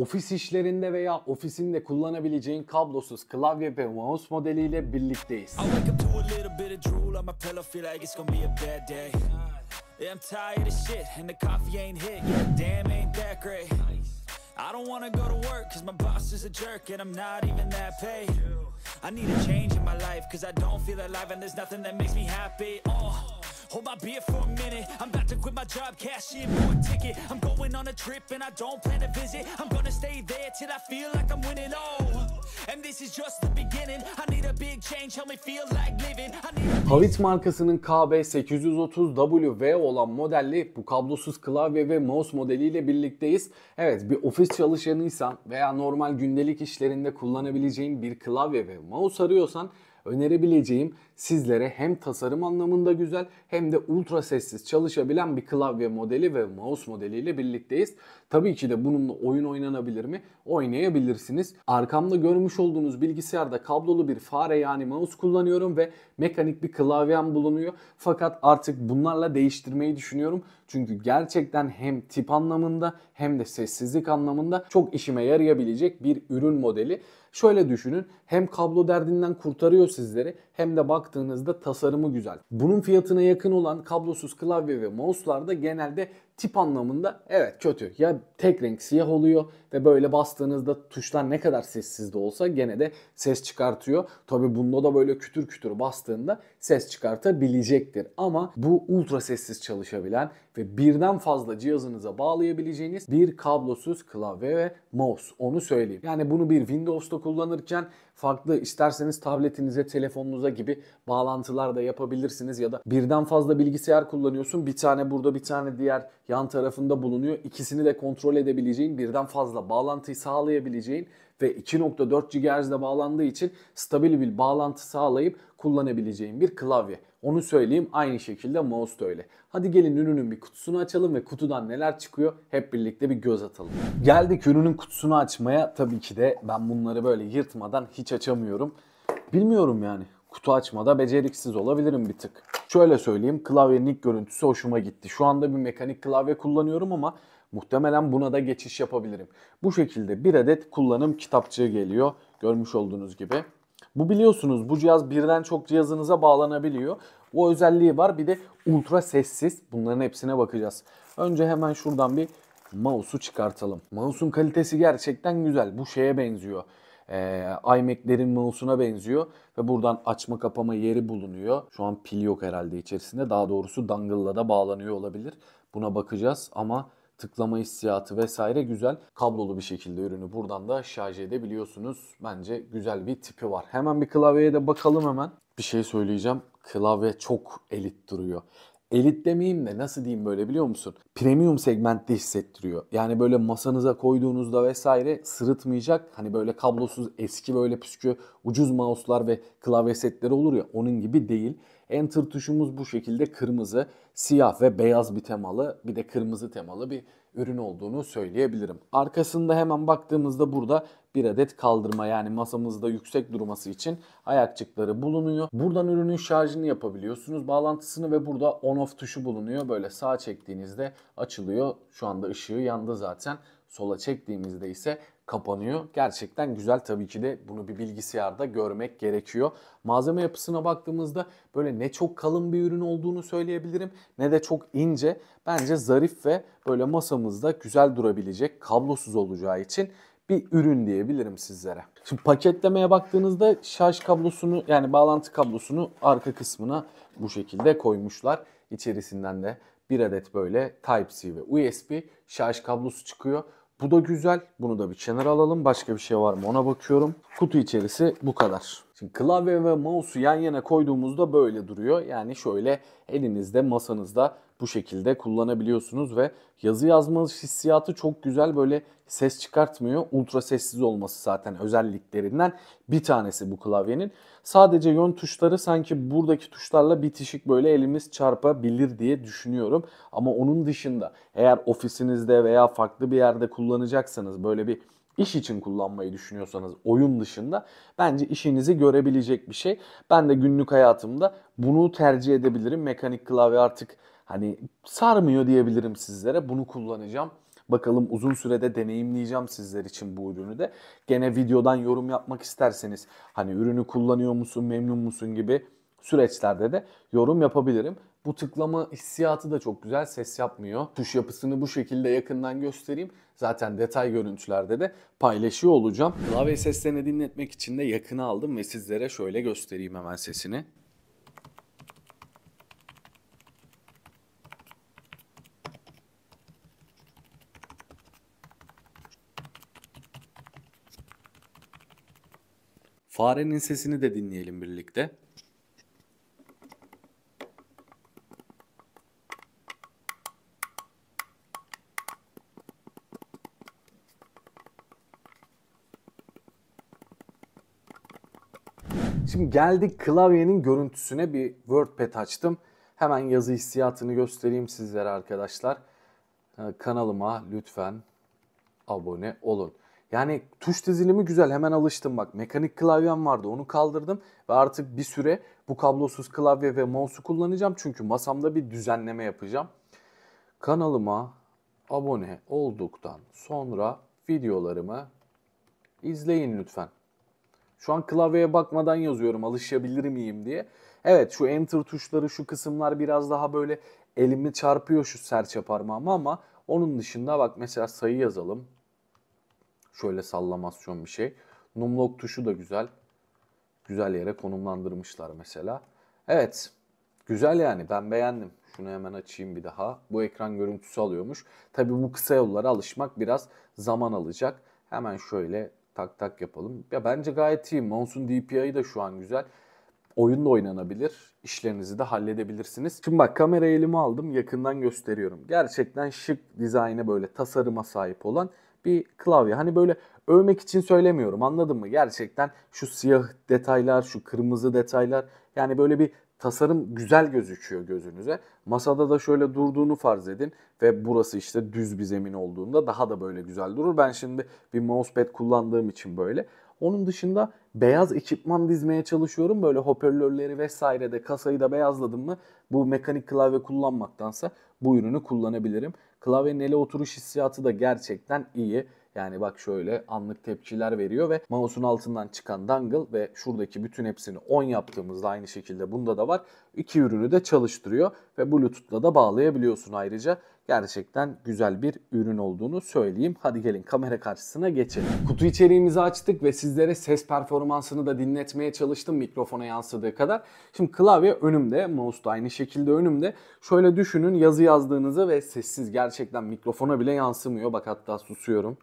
ofis işlerinde veya ofisinde kullanabileceğin kablosuz klavye ve mouse modeliyle birlikteyiz. I need a change in my life cause I don't feel alive and there's nothing that makes me happy. Oh. Hold my beer for a minute I'm about to quit my job, cash in for a ticket I'm going on a trip and I don't plan to visit I'm gonna stay there till I feel like I'm winning Oh, and this is just the beginning I need a big change, help me feel like living Havit markasının KB830W olan modelli bu kablosuz klavye ve mouse modeliyle birlikteyiz. Evet bir ofis çalışanıysan veya normal gündelik işlerinde kullanabileceğin bir klavye ve mouse arıyorsan önerebileceğim sizlere hem tasarım anlamında güzel hem de ultra sessiz çalışabilen bir klavye modeli ve mouse modeliyle birlikteyiz. Tabii ki de bununla oyun oynanabilir mi? Oynayabilirsiniz. Arkamda görmüş olduğunuz bilgisayarda kablolu bir fare yani mouse kullanıyorum ve mekanik bir klavyem bulunuyor. Fakat artık bunlarla değiştirmeyi düşünüyorum. Çünkü gerçekten hem tip anlamında hem de sessizlik anlamında çok işime yarayabilecek bir ürün modeli. Şöyle düşünün hem kablo derdinden kurtarıyor sizleri hem de baktığınızda tasarımı güzel. Bunun fiyatına yakın olan kablosuz klavye ve mouse'lar da genelde tip anlamında evet kötü. Ya tek renk siyah oluyor ve böyle bastığınızda tuşlar ne kadar sessiz de olsa gene de ses çıkartıyor. Tabi bunda da böyle kütür kütür bastığında ses çıkartabilecektir. Ama bu ultra sessiz çalışabilen ve birden fazla cihazınıza bağlayabileceğiniz bir kablosuz klavye ve mouse onu söyleyeyim. Yani bunu bir Windows'ta kullanırken farklı isterseniz tabletinize, telefonunuza gibi bağlantılar da yapabilirsiniz ya da birden fazla bilgisayar kullanıyorsun. Bir tane burada, bir tane diğer yan tarafında bulunuyor. İkisini de kontrol edebileceğin, birden fazla bağlantıyı sağlayabileceğin ve 2.4 GHz'de bağlandığı için stabil bir bağlantı sağlayıp kullanabileceğin bir klavye. Onu söyleyeyim aynı şekilde mouse da öyle. Hadi gelin ürünün bir kutusunu açalım ve kutudan neler çıkıyor hep birlikte bir göz atalım. Geldik ürünün kutusunu açmaya. Tabii ki de ben bunları böyle yırtmadan hiç açamıyorum. Bilmiyorum yani kutu açmada beceriksiz olabilirim bir tık. Şöyle söyleyeyim klavyenin ilk görüntüsü hoşuma gitti. Şu anda bir mekanik klavye kullanıyorum ama muhtemelen buna da geçiş yapabilirim. Bu şekilde bir adet kullanım kitapçığı geliyor görmüş olduğunuz gibi. Bu biliyorsunuz bu cihaz birden çok cihazınıza bağlanabiliyor. O özelliği var. Bir de ultra sessiz. Bunların hepsine bakacağız. Önce hemen şuradan bir mouse'u çıkartalım. Mouse'un kalitesi gerçekten güzel. Bu şeye benziyor e, iMac'lerin mouse'una benziyor ve buradan açma kapama yeri bulunuyor. Şu an pil yok herhalde içerisinde. Daha doğrusu dangle'la da bağlanıyor olabilir. Buna bakacağız ama tıklama hissiyatı vesaire güzel. Kablolu bir şekilde ürünü buradan da şarj edebiliyorsunuz. Bence güzel bir tipi var. Hemen bir klavyeye de bakalım hemen. Bir şey söyleyeceğim. Klavye çok elit duruyor elit demeyeyim de nasıl diyeyim böyle biliyor musun? Premium segmentte hissettiriyor. Yani böyle masanıza koyduğunuzda vesaire sırıtmayacak. Hani böyle kablosuz eski böyle püskü ucuz mouse'lar ve klavye setleri olur ya onun gibi değil. Enter tuşumuz bu şekilde kırmızı, siyah ve beyaz bir temalı bir de kırmızı temalı bir ürün olduğunu söyleyebilirim. Arkasında hemen baktığımızda burada bir adet kaldırma yani masamızda yüksek durması için ayakçıkları bulunuyor. Buradan ürünün şarjını yapabiliyorsunuz. Bağlantısını ve burada on off tuşu bulunuyor. Böyle sağ çektiğinizde açılıyor. Şu anda ışığı yandı zaten. Sola çektiğimizde ise kapanıyor. Gerçekten güzel tabii ki de bunu bir bilgisayarda görmek gerekiyor. Malzeme yapısına baktığımızda böyle ne çok kalın bir ürün olduğunu söyleyebilirim ne de çok ince. Bence zarif ve böyle masamızda güzel durabilecek kablosuz olacağı için bir ürün diyebilirim sizlere. Şimdi paketlemeye baktığınızda şarj kablosunu yani bağlantı kablosunu arka kısmına bu şekilde koymuşlar. İçerisinden de bir adet böyle Type-C ve USB şarj kablosu çıkıyor. Bu da güzel. Bunu da bir kenara alalım. Başka bir şey var mı ona bakıyorum. Kutu içerisi bu kadar. Şimdi klavye ve mouse'u yan yana koyduğumuzda böyle duruyor. Yani şöyle elinizde masanızda bu şekilde kullanabiliyorsunuz ve yazı yazma hissiyatı çok güzel böyle ses çıkartmıyor. Ultra sessiz olması zaten özelliklerinden bir tanesi bu klavyenin. Sadece yön tuşları sanki buradaki tuşlarla bitişik böyle elimiz çarpabilir diye düşünüyorum. Ama onun dışında eğer ofisinizde veya farklı bir yerde kullanacaksanız böyle bir iş için kullanmayı düşünüyorsanız oyun dışında bence işinizi görebilecek bir şey. Ben de günlük hayatımda bunu tercih edebilirim. Mekanik klavye artık hani sarmıyor diyebilirim sizlere. Bunu kullanacağım. Bakalım uzun sürede deneyimleyeceğim sizler için bu ürünü de. Gene videodan yorum yapmak isterseniz hani ürünü kullanıyor musun, memnun musun gibi süreçlerde de yorum yapabilirim. Bu tıklama hissiyatı da çok güzel. Ses yapmıyor. Tuş yapısını bu şekilde yakından göstereyim. Zaten detay görüntülerde de paylaşıyor olacağım. Klavye seslerini dinletmek için de yakını aldım ve sizlere şöyle göstereyim hemen sesini. Farenin sesini de dinleyelim birlikte. Şimdi geldik klavyenin görüntüsüne bir WordPad açtım. Hemen yazı hissiyatını göstereyim sizlere arkadaşlar. Ee, kanalıma lütfen abone olun. Yani tuş dizilimi güzel hemen alıştım bak. Mekanik klavyem vardı onu kaldırdım ve artık bir süre bu kablosuz klavye ve mouse'u kullanacağım. Çünkü masamda bir düzenleme yapacağım. Kanalıma abone olduktan sonra videolarımı izleyin lütfen. Şu an klavyeye bakmadan yazıyorum alışabilir miyim diye. Evet şu enter tuşları şu kısımlar biraz daha böyle elimi çarpıyor şu serçe parmağıma ama onun dışında bak mesela sayı yazalım. Şöyle sallamasyon bir şey. Numlock tuşu da güzel. Güzel yere konumlandırmışlar mesela. Evet. Güzel yani ben beğendim. Şunu hemen açayım bir daha. Bu ekran görüntüsü alıyormuş. Tabi bu kısa yollara alışmak biraz zaman alacak. Hemen şöyle tak tak yapalım. Ya bence gayet iyi. Monsun DPI'yi da şu an güzel. Oyun da oynanabilir. İşlerinizi de halledebilirsiniz. Şimdi bak kamerayı elimi aldım. Yakından gösteriyorum. Gerçekten şık dizayne böyle tasarıma sahip olan bir klavye. Hani böyle övmek için söylemiyorum anladın mı? Gerçekten şu siyah detaylar, şu kırmızı detaylar yani böyle bir tasarım güzel gözüküyor gözünüze. Masada da şöyle durduğunu farz edin ve burası işte düz bir zemin olduğunda daha da böyle güzel durur. Ben şimdi bir mousepad kullandığım için böyle. Onun dışında beyaz ekipman dizmeye çalışıyorum. Böyle hoparlörleri vesaire de kasayı da beyazladım mı bu mekanik klavye kullanmaktansa bu ürünü kullanabilirim. Klavyenin ele oturuş hissiyatı da gerçekten iyi. Yani bak şöyle anlık tepkiler veriyor ve mouse'un altından çıkan dangle ve şuradaki bütün hepsini 10 yaptığımızda aynı şekilde bunda da var. İki ürünü de çalıştırıyor ve Bluetooth'la da bağlayabiliyorsun ayrıca. Gerçekten güzel bir ürün olduğunu söyleyeyim. Hadi gelin kamera karşısına geçelim. Kutu içeriğimizi açtık ve sizlere ses performansını da dinletmeye çalıştım mikrofona yansıdığı kadar. Şimdi klavye önümde, mouse da aynı şekilde önümde. Şöyle düşünün yazı yazdığınızı ve sessiz gerçekten mikrofona bile yansımıyor. Bak hatta susuyorum.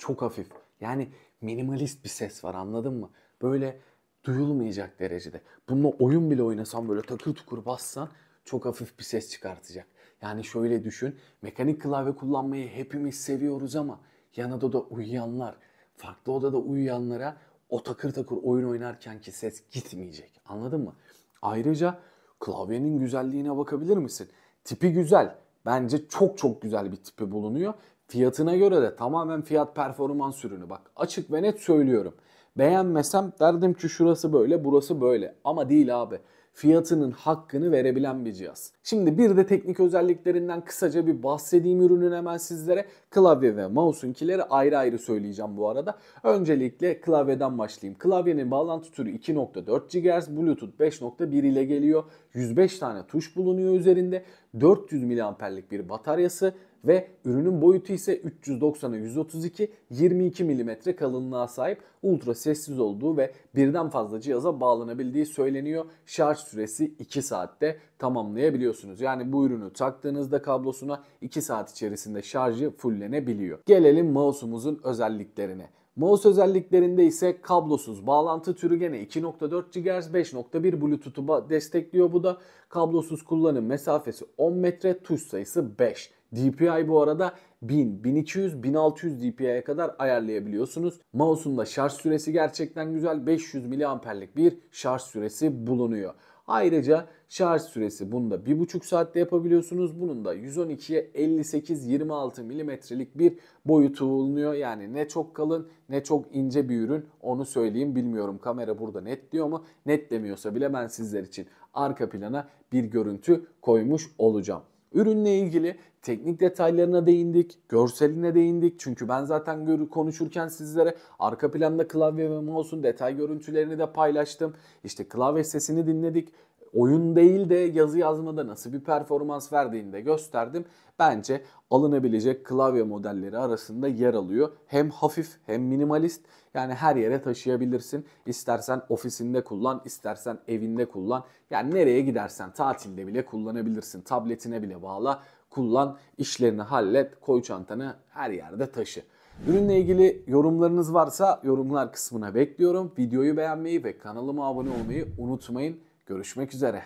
çok hafif. Yani minimalist bir ses var anladın mı? Böyle duyulmayacak derecede. Bununla oyun bile oynasan böyle takır tukur bassan çok hafif bir ses çıkartacak. Yani şöyle düşün. Mekanik klavye kullanmayı hepimiz seviyoruz ama yan odada uyuyanlar, farklı odada uyuyanlara o takır takır oyun oynarken ki ses gitmeyecek. Anladın mı? Ayrıca klavyenin güzelliğine bakabilir misin? Tipi güzel. Bence çok çok güzel bir tipi bulunuyor Fiyatına göre de tamamen fiyat performans ürünü. Bak açık ve net söylüyorum. Beğenmesem derdim ki şurası böyle burası böyle ama değil abi. Fiyatının hakkını verebilen bir cihaz. Şimdi bir de teknik özelliklerinden kısaca bir bahsedeyim ürünün hemen sizlere. Klavye ve mouse'unkileri ayrı ayrı söyleyeceğim bu arada. Öncelikle klavyeden başlayayım. Klavyenin bağlantı türü 2.4 GHz, Bluetooth 5.1 ile geliyor. 105 tane tuş bulunuyor üzerinde. 400 mAh'lik bir bataryası ve ürünün boyutu ise 390'a 132 22 mm kalınlığa sahip ultra sessiz olduğu ve birden fazla cihaza bağlanabildiği söyleniyor. Şarj süresi 2 saatte tamamlayabiliyorsunuz. Yani bu ürünü taktığınızda kablosuna 2 saat içerisinde şarjı fullenebiliyor. Gelelim mouse'umuzun özelliklerine. Mouse özelliklerinde ise kablosuz bağlantı türü gene 2.4 GHz 5.1 Bluetooth'u destekliyor. Bu da kablosuz kullanım mesafesi 10 metre, tuş sayısı 5. DPI bu arada 1000, 1200, 1600 DPI'ye kadar ayarlayabiliyorsunuz. Mouse'un da şarj süresi gerçekten güzel. 500 miliamperlik bir şarj süresi bulunuyor. Ayrıca şarj süresi bunda da 1,5 saatte yapabiliyorsunuz. Bunun da 112'ye 58-26 milimetrelik bir boyutu bulunuyor. Yani ne çok kalın ne çok ince bir ürün onu söyleyeyim bilmiyorum. Kamera burada net diyor mu? Net demiyorsa bile ben sizler için arka plana bir görüntü koymuş olacağım. Ürünle ilgili teknik detaylarına değindik, görseline değindik. Çünkü ben zaten görü konuşurken sizlere arka planda klavye ve mouse'un detay görüntülerini de paylaştım. İşte klavye sesini dinledik, oyun değil de yazı yazmada nasıl bir performans verdiğini de gösterdim. Bence alınabilecek klavye modelleri arasında yer alıyor. Hem hafif hem minimalist. Yani her yere taşıyabilirsin. İstersen ofisinde kullan, istersen evinde kullan. Yani nereye gidersen tatilde bile kullanabilirsin. Tabletine bile bağla, kullan, işlerini hallet, koy çantanı her yerde taşı. Ürünle ilgili yorumlarınız varsa yorumlar kısmına bekliyorum. Videoyu beğenmeyi ve kanalıma abone olmayı unutmayın. Görüşmek üzere.